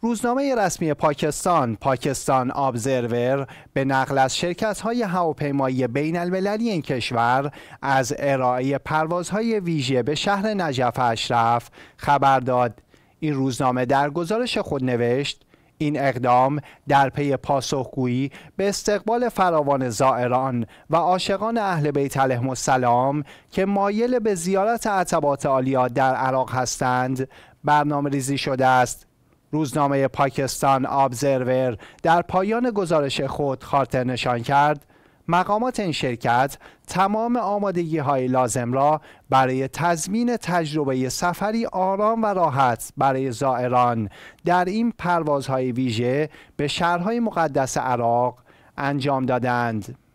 روزنامه رسمی پاکستان پاکستان آبزرور به نقل از شرکت های هواپیمایی بین المللی این کشور از ارائه پروازهای ویژه به شهر نجف اشرف خبر داد این روزنامه در گزارش خود نوشت این اقدام در پی پاسخگویی به استقبال فراوان زائران و عاشقان اهل بیت علیهم السلام که مایل به زیارت عتبات عالیات در عراق هستند برنامه ریزی شده است روزنامه پاکستان آبزرور در پایان گزارش خود خاطر نشان کرد مقامات این شرکت تمام آمادگی های لازم را برای تضمین تجربه سفری آرام و راحت برای زائران در این پروازهای ویژه به شهرهای مقدس عراق انجام دادند.